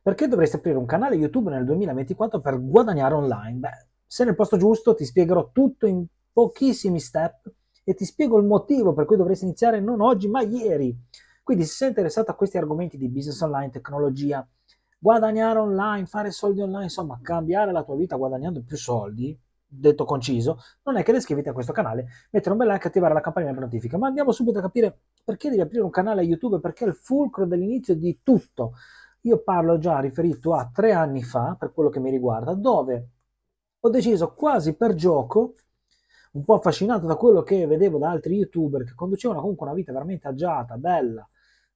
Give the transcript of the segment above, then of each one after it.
Perché dovresti aprire un canale YouTube nel 2024 per guadagnare online? Beh, se nel posto giusto ti spiegherò tutto in pochissimi step e ti spiego il motivo per cui dovresti iniziare non oggi ma ieri. Quindi se sei interessato a questi argomenti di business online, tecnologia, guadagnare online, fare soldi online, insomma cambiare la tua vita guadagnando più soldi, detto conciso, non è che iscriviti a questo canale, mettere un bel like e attivare la campanella di notifica. Ma andiamo subito a capire perché devi aprire un canale a YouTube, perché è il fulcro dell'inizio di tutto. Io parlo già riferito a tre anni fa, per quello che mi riguarda, dove ho deciso quasi per gioco, un po' affascinato da quello che vedevo da altri youtuber che conducevano comunque una vita veramente agiata, bella,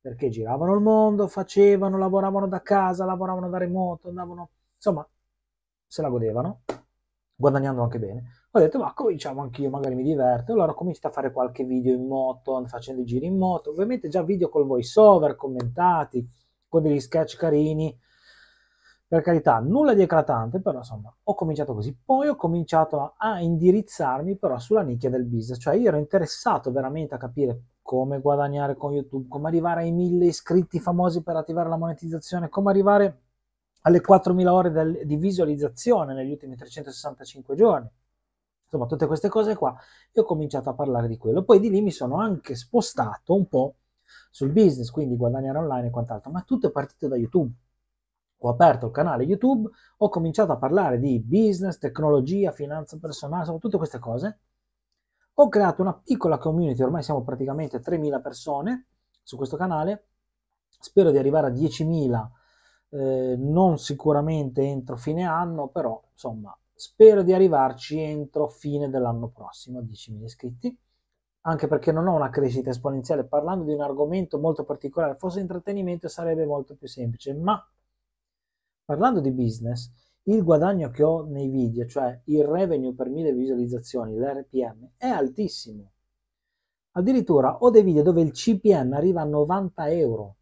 perché giravano il mondo, facevano, lavoravano da casa, lavoravano da remoto, andavano, insomma, se la godevano, guadagnando anche bene. Ho detto, ma cominciamo anch'io, magari mi diverto. Allora ho cominciato a fare qualche video in moto, facendo i giri in moto, ovviamente già video col voice over, commentati, con degli sketch carini. Per carità, nulla di eclatante, però insomma, ho cominciato così. Poi ho cominciato a indirizzarmi però sulla nicchia del business, cioè io ero interessato veramente a capire come guadagnare con YouTube, come arrivare ai mille iscritti famosi per attivare la monetizzazione, come arrivare alle 4.000 ore di visualizzazione negli ultimi 365 giorni. Insomma, tutte queste cose qua, e ho cominciato a parlare di quello. Poi di lì mi sono anche spostato un po' sul business, quindi guadagnare online e quant'altro, ma tutto è partito da YouTube. Ho aperto il canale YouTube, ho cominciato a parlare di business, tecnologia, finanza personale, tutte queste cose. Ho creato una piccola community, ormai siamo praticamente 3.000 persone su questo canale, spero di arrivare a 10.000, eh, non sicuramente entro fine anno, però insomma spero di arrivarci entro fine dell'anno prossimo a 10.000 iscritti anche perché non ho una crescita esponenziale, parlando di un argomento molto particolare, forse intrattenimento sarebbe molto più semplice, ma parlando di business, il guadagno che ho nei video, cioè il revenue per mille visualizzazioni, l'RPM, è altissimo. Addirittura ho dei video dove il CPM arriva a 90 euro.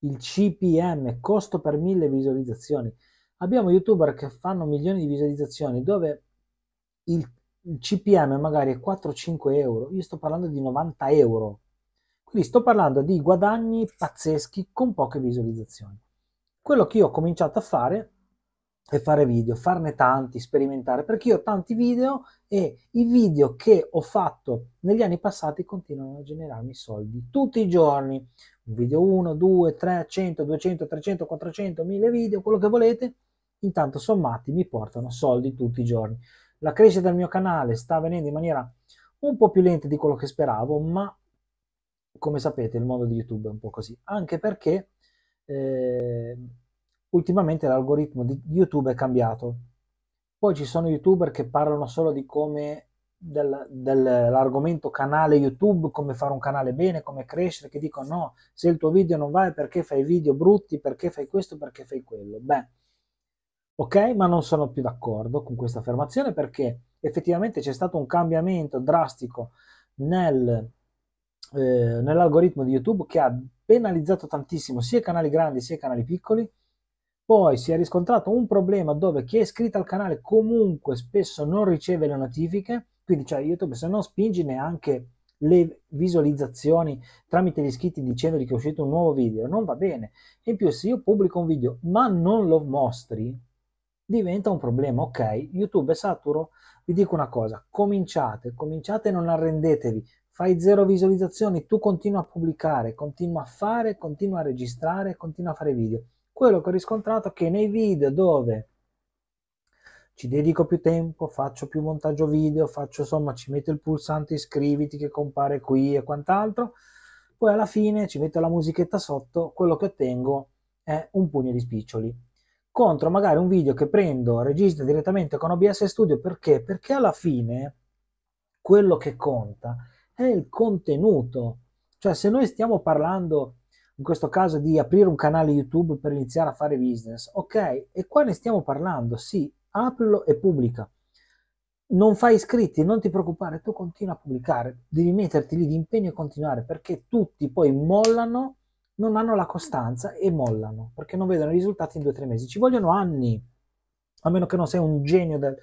Il CPM, costo per mille visualizzazioni. Abbiamo youtuber che fanno milioni di visualizzazioni dove il CPM magari è 4-5 euro, io sto parlando di 90 euro. Quindi sto parlando di guadagni pazzeschi con poche visualizzazioni. Quello che io ho cominciato a fare è fare video, farne tanti, sperimentare, perché io ho tanti video e i video che ho fatto negli anni passati continuano a generarmi soldi tutti i giorni. Un video 1, 2, 3, 100, 200, 300, 400, 1000 video, quello che volete, intanto sommati mi portano soldi tutti i giorni. La crescita del mio canale sta avvenendo in maniera un po' più lenta di quello che speravo, ma come sapete il mondo di YouTube è un po' così, anche perché eh, ultimamente l'algoritmo di YouTube è cambiato. Poi ci sono youtuber che parlano solo di come del, dell'argomento canale YouTube, come fare un canale bene, come crescere, che dicono no, se il tuo video non va è perché fai video brutti, perché fai questo, perché fai quello. Beh, Ok, ma non sono più d'accordo con questa affermazione perché effettivamente c'è stato un cambiamento drastico nel, eh, nell'algoritmo di YouTube che ha penalizzato tantissimo sia i canali grandi sia i canali piccoli. Poi si è riscontrato un problema dove chi è iscritto al canale comunque spesso non riceve le notifiche, quindi cioè YouTube se non spingi neanche le visualizzazioni tramite gli iscritti dicendogli che è uscito un nuovo video, non va bene. In più se io pubblico un video ma non lo mostri, diventa un problema. Ok, YouTube è saturo? Vi dico una cosa, cominciate, cominciate non arrendetevi, fai zero visualizzazioni, tu continua a pubblicare, continua a fare, continua a registrare, continua a fare video. Quello che ho riscontrato è che nei video dove ci dedico più tempo, faccio più montaggio video, faccio insomma, ci metto il pulsante iscriviti che compare qui e quant'altro, poi alla fine ci metto la musichetta sotto, quello che ottengo è un pugno di spiccioli contro magari un video che prendo, registro direttamente con OBS Studio perché? Perché alla fine quello che conta è il contenuto. Cioè se noi stiamo parlando in questo caso di aprire un canale YouTube per iniziare a fare business, ok? E qua ne stiamo parlando, sì, aprilo e pubblica. Non fai iscritti, non ti preoccupare, tu continua a pubblicare, devi metterti lì di impegno e continuare perché tutti poi mollano non hanno la costanza e mollano perché non vedono i risultati in due o tre mesi. Ci vogliono anni, a meno che non sei un genio del,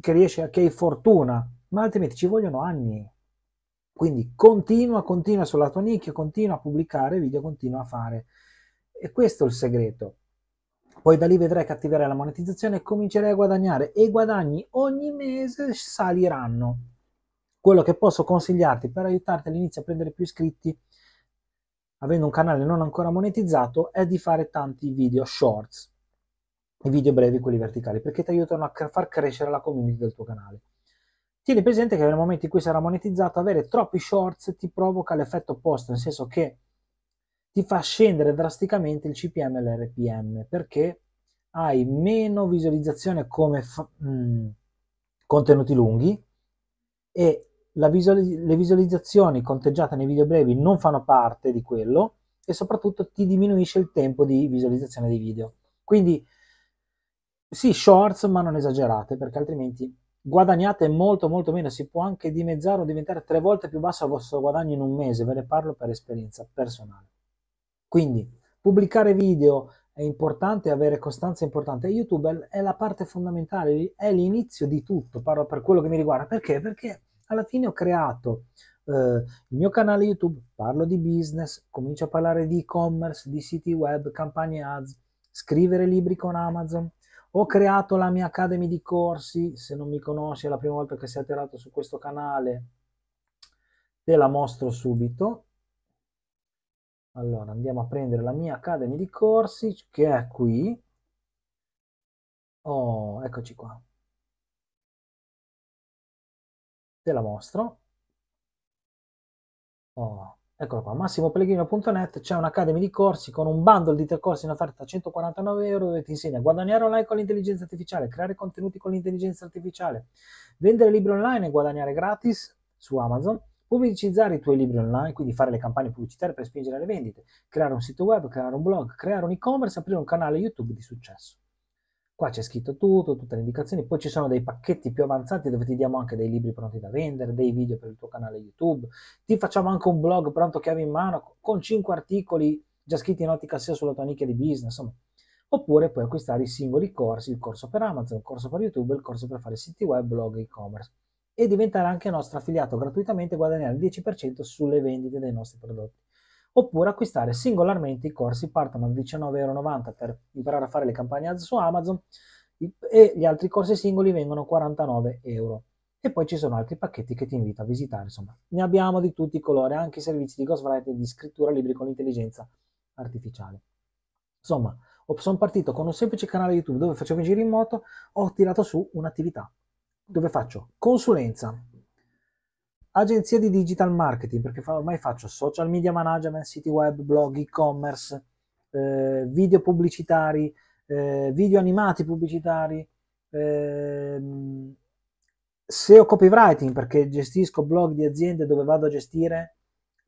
che riesce a che hai fortuna, ma altrimenti ci vogliono anni. Quindi continua, continua sulla tua nicchia, continua a pubblicare video, continua a fare. E questo è il segreto. Poi da lì vedrai che attiverai la monetizzazione e comincerai a guadagnare e i guadagni ogni mese saliranno. Quello che posso consigliarti per aiutarti all'inizio a prendere più iscritti avendo un canale non ancora monetizzato, è di fare tanti video shorts, i video brevi, quelli verticali, perché ti aiutano a far crescere la community del tuo canale. Tieni presente che nel momento in cui sarà monetizzato, avere troppi shorts ti provoca l'effetto opposto, nel senso che ti fa scendere drasticamente il CPM e l'RPM, perché hai meno visualizzazione come mh, mm, contenuti lunghi e visuali- le visualizzazioni conteggiate nei video brevi non fanno parte di quello e soprattutto ti diminuisce il tempo di visualizzazione dei video. Quindi sì, shorts, ma non esagerate, perché altrimenti guadagnate molto molto meno, si può anche dimezzare o diventare tre volte più basso il vostro guadagno in un mese, ve ne parlo per esperienza personale. Quindi pubblicare video è importante, avere costanza è importante, YouTube è la parte fondamentale, è l'inizio di tutto, parlo per quello che mi riguarda, perché? Perché alla fine ho creato eh, il mio canale YouTube, parlo di business, comincio a parlare di e-commerce, di siti web, campagne ads, scrivere libri con Amazon. Ho creato la mia Academy di corsi, se non mi conosci è la prima volta che sei atterrato su questo canale, te la mostro subito. Allora andiamo a prendere la mia Academy di corsi che è qui. Oh, eccoci qua. te la mostro. Oh, eccolo qua, massimopellegrino.net c'è un'academy di corsi con un bundle di tre corsi in offerta a 149 euro dove ti insegna a guadagnare online con l'intelligenza artificiale, creare contenuti con l'intelligenza artificiale, vendere libri online e guadagnare gratis su Amazon, pubblicizzare i tuoi libri online, quindi fare le campagne pubblicitarie per spingere le vendite, creare un sito web, creare un blog, creare un e-commerce, aprire un canale YouTube di successo. Qua c'è scritto tutto, tutte le indicazioni, poi ci sono dei pacchetti più avanzati dove ti diamo anche dei libri pronti da vendere, dei video per il tuo canale YouTube, ti facciamo anche un blog pronto chiave in mano con 5 articoli già scritti in ottica sia sulla tua nicchia di business, insomma. Oppure puoi acquistare i singoli corsi, il corso per Amazon, il corso per YouTube, il corso per fare siti web, blog e e-commerce e diventare anche nostro affiliato gratuitamente e guadagnare il 10% sulle vendite dei nostri prodotti oppure acquistare singolarmente i corsi, partono da 19,90€ per imparare a fare le campagne ads su Amazon e gli altri corsi singoli vengono 49 euro. E poi ci sono altri pacchetti che ti invito a visitare, insomma, ne abbiamo di tutti i colori, anche i servizi di ghostwriting, di scrittura libri con intelligenza artificiale. Insomma, sono partito con un semplice canale YouTube dove facevo i giri in moto, ho tirato su un'attività dove faccio consulenza, agenzia di digital marketing, perché ormai faccio social media management, siti web, blog, e-commerce, eh, video pubblicitari, eh, video animati pubblicitari, eh, SEO copywriting, perché gestisco blog di aziende dove vado a gestire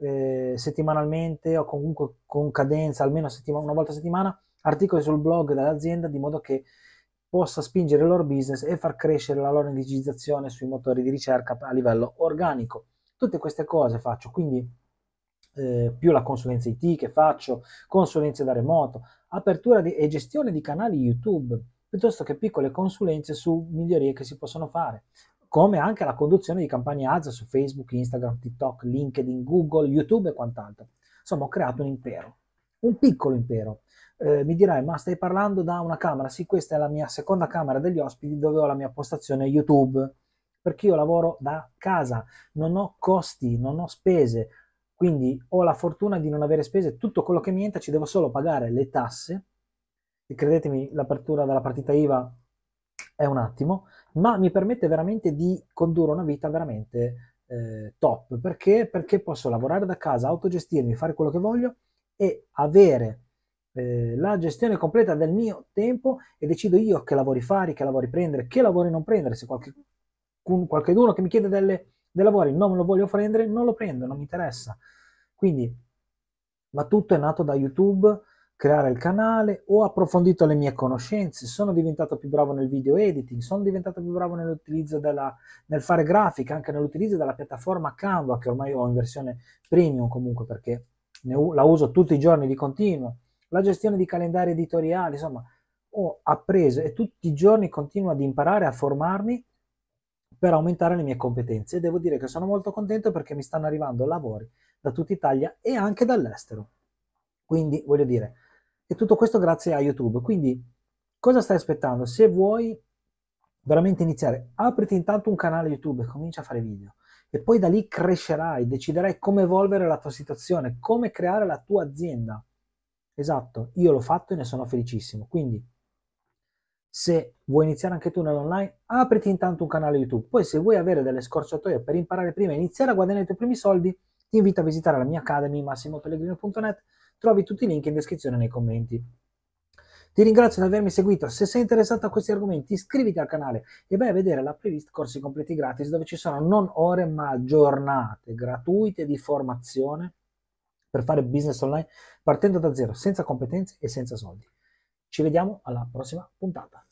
eh, settimanalmente o comunque con cadenza almeno settima- una volta a settimana articoli sul blog dell'azienda di modo che possa spingere il loro business e far crescere la loro indicizzazione sui motori di ricerca a livello organico. Tutte queste cose faccio, quindi eh, più la consulenza IT che faccio, consulenze da remoto, apertura di, e gestione di canali YouTube, piuttosto che piccole consulenze su migliorie che si possono fare, come anche la conduzione di campagne AZA su Facebook, Instagram, TikTok, LinkedIn, Google, YouTube e quant'altro. Insomma, ho creato un impero un piccolo impero. Eh, mi dirai, ma stai parlando da una camera? Sì, questa è la mia seconda camera degli ospiti dove ho la mia postazione YouTube, perché io lavoro da casa, non ho costi, non ho spese, quindi ho la fortuna di non avere spese, tutto quello che mi entra ci devo solo pagare le tasse, e credetemi, l'apertura della partita IVA è un attimo, ma mi permette veramente di condurre una vita veramente eh, top, perché? perché posso lavorare da casa, autogestirmi, fare quello che voglio e avere eh, la gestione completa del mio tempo e decido io che lavori fare, che lavori prendere, che lavori non prendere. Se qualche, qualcuno che mi chiede delle, dei lavori non lo voglio prendere, non lo prendo, non mi interessa. Quindi, ma tutto è nato da YouTube, creare il canale, ho approfondito le mie conoscenze, sono diventato più bravo nel video editing, sono diventato più bravo nell'utilizzo della, nel fare grafica, anche nell'utilizzo della piattaforma Canva che ormai ho in versione premium comunque perché u- la uso tutti i giorni di continuo, la gestione di calendari editoriali, insomma, ho appreso e tutti i giorni continuo ad imparare, a formarmi per aumentare le mie competenze e devo dire che sono molto contento perché mi stanno arrivando lavori da tutta Italia e anche dall'estero. Quindi voglio dire, è tutto questo grazie a YouTube. Quindi cosa stai aspettando? Se vuoi veramente iniziare, apriti intanto un canale YouTube e comincia a fare video e poi da lì crescerai, deciderai come evolvere la tua situazione, come creare la tua azienda. Esatto, io l'ho fatto e ne sono felicissimo. Quindi, se vuoi iniziare anche tu nell'online, apriti intanto un canale YouTube. Poi, se vuoi avere delle scorciatoie per imparare prima e iniziare a guadagnare i tuoi primi soldi, ti invito a visitare la mia academy massimopellegrino.net. Trovi tutti i link in descrizione nei commenti. Ti ringrazio di avermi seguito. Se sei interessato a questi argomenti, iscriviti al canale e vai a vedere la playlist corsi completi gratis dove ci sono non ore ma giornate gratuite di formazione per fare business online partendo da zero, senza competenze e senza soldi. Ci vediamo alla prossima puntata.